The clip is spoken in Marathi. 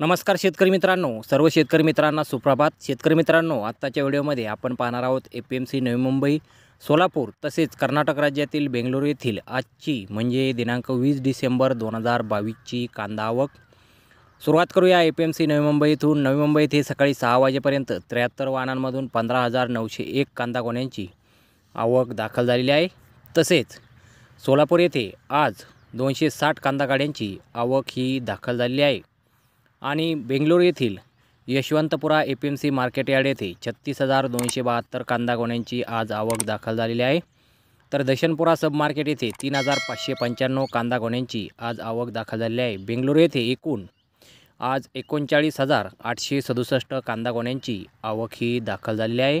नमस्कार शेतकरी मित्रांनो सर्व शेतकरी मित्रांना सुप्रभात शेतकरी मित्रांनो आत्ताच्या व्हिडिओमध्ये आपण पाहणार आहोत ए पी एम सी नवी मुंबई सोलापूर तसेच कर्नाटक राज्यातील बेंगलोर येथील आजची म्हणजे दिनांक वीस डिसेंबर दोन हजार बावीसची कांदा आवक सुरुवात करूया ए पी एम सी नवी मुंबई इथून नवी मुंबई येथे सकाळी सहा वाजेपर्यंत त्र्याहत्तर वाहनांमधून पंधरा हजार नऊशे एक कांदा गोण्यांची आवक दाखल झालेली आहे तसेच सोलापूर येथे आज दोनशे साठ कांदा गाड्यांची आवक ही दाखल झालेली आहे आणि बेंगलोर येथील Yeshwanthpura A P M C market yard येथे छत्तीस हजार दोनशे बहात्तर कांदा गोण्यांची आज आवक दाखल झालेली आहे तर दशनपुरा सब मार्केट येथे तीन हजार पाचशे पंच्याण्णव कांदा गोण्यांची आज आवक दाखल झालेली आहे बेंगलोर येथे एकूण आज एकोणचाळीस हजार आठशे सदुसष्ट कांदा गोण्यांची आवक ही दाखल झालेली आहे